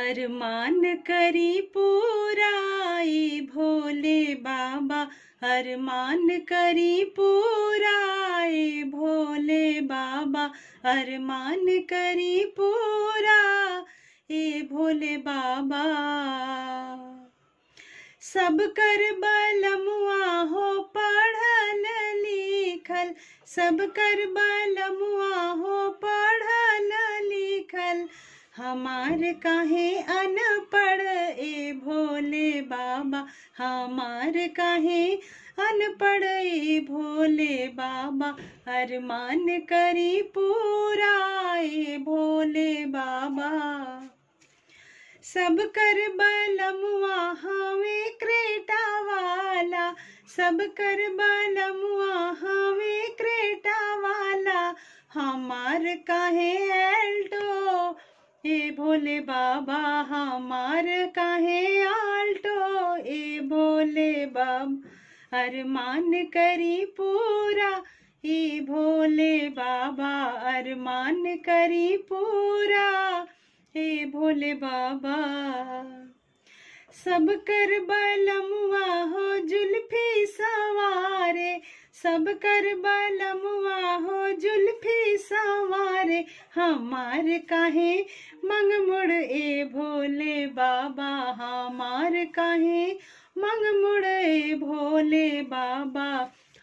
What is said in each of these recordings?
अरमान करी पूराए भोले बाबा अरमान करी पूराए भोले बाबा अरमान करी पूरा ए भोले बाबा सब कर बलमुआ हो पढ़ल लिखल सब कर बलमुआ हो पढ़ल लिखल हमार काहे अनपढ़ ए भोले बाबा हमार काहे अनपढ़ ए भोले बाबा अरमान करी पूरा ए भोले बाबा सब कर बलमुआ हावे क्रेटा वाला सब कर बलमुआ हावे क्रेटा वाला हमार काहे ए भोले बाबा हमार काहे आल्टो ए भोले बाबा अरमान करी पूरा ए भोले बाबा अरमान करी पूरा ए भोले बाबा सब कर बलमुआ हो जुल्फी सवारे सब कर बलमुआ हो जुल्फी हमार हाँ, काहे मंग मुड़ ए भोले बाबा हमार हाँ, काहे मंग मुड़ ए भोले बाबा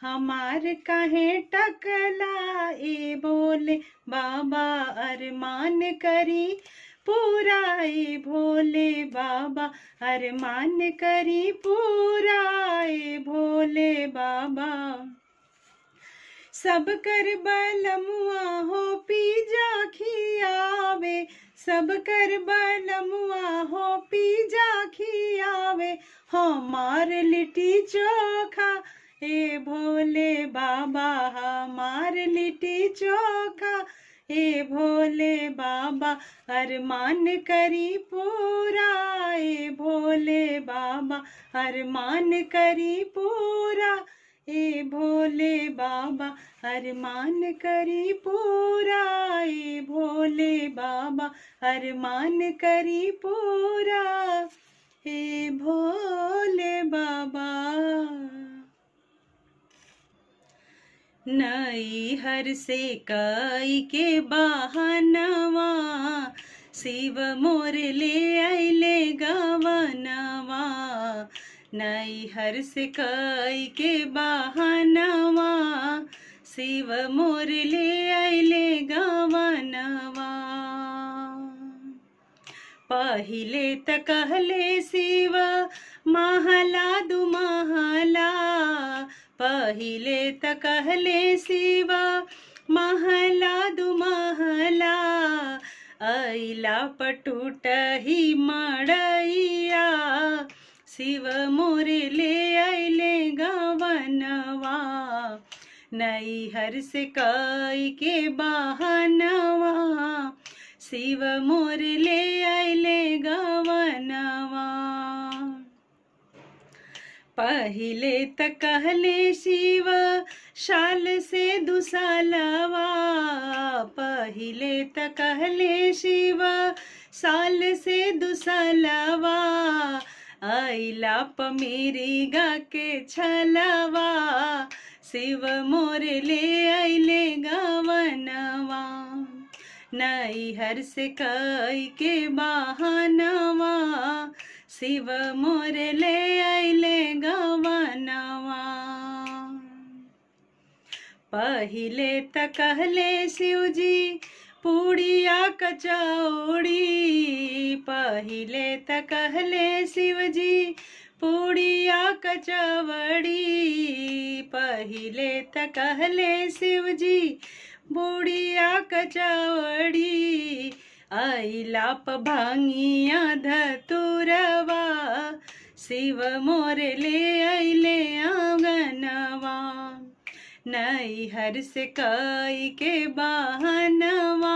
हमार हाँ, कहे टकला ए बोले बाबा अरमान करी पूरा ए भोले बाबा अरमान करी पूरा ए भोले बाबा सब कर बलमुआ हो पी जाखियावे सब कर बलमुआ हो पी जाखियावे हो मार लिटी चोखा ए भोले बाबा मार लिटी चोखा ए भोले बाबा अरमान करी पूरा ए भोले बाबा अरमान करी पूरा हे भोले बाबा अरमान करी पूरा हे भोले बाबा अरमान करी पूरा हे भोले बाबा नई हर से कई के बहानवा शिव मोर ले आइले गवा नवा नाई हर सिकाई के बहानावा शिव मोर ले आइले गावानावा पहिले त कहले शिव महला दु महला पहिले त कहले शिव महला दु महला ऐला पटूट ही मड़ैया शिव मोरे ले अले गवनवा नई हर से कई के बहनवा शिव मोर ले अले गवनवा पहले त कहले शिव शाल से दुसालवा पहले त कहले शिव साल से दुसालवा आइलाप मेरी गा के छलावा शिव मोर ले आइले गावनवा नई हर्ष कई के बहानवा शिव मोर ले आइले गवनवा पहले त कहले पूड़िया कचौड़ी पहले त कहले शिवजी पूड़िया कचौड़ी पहले त कहले शिवजी बूढ़िया कचौड़ी आईलाप भांगिया धतुरवा शिव मोर ले आईले आंगनवा नई हर से काई के बहनवा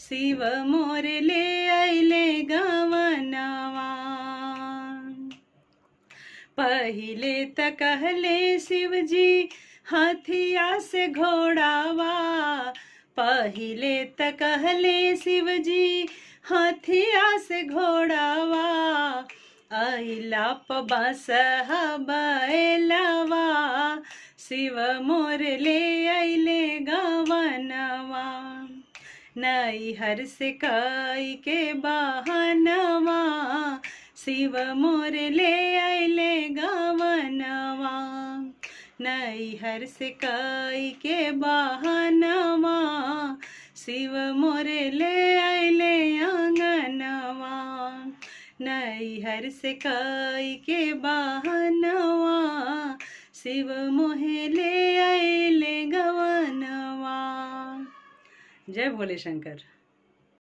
शिव मोर ले अले गवनवा पहले त कहले शिव जी हथिया से घोड़ावा पहले तहले कहले शिव जी हथिया से घोड़ावा अला पबस हबैलावा शिव मोरले अले गावनवा नई हर से के बहनवा शिव मोरले अले गावनवा नई हर से के बहनवा शिव मोरले अले अंगनवा नई हर से के बहनवा शिव मोहे ले आए ले गवनवा जय भोले शंकर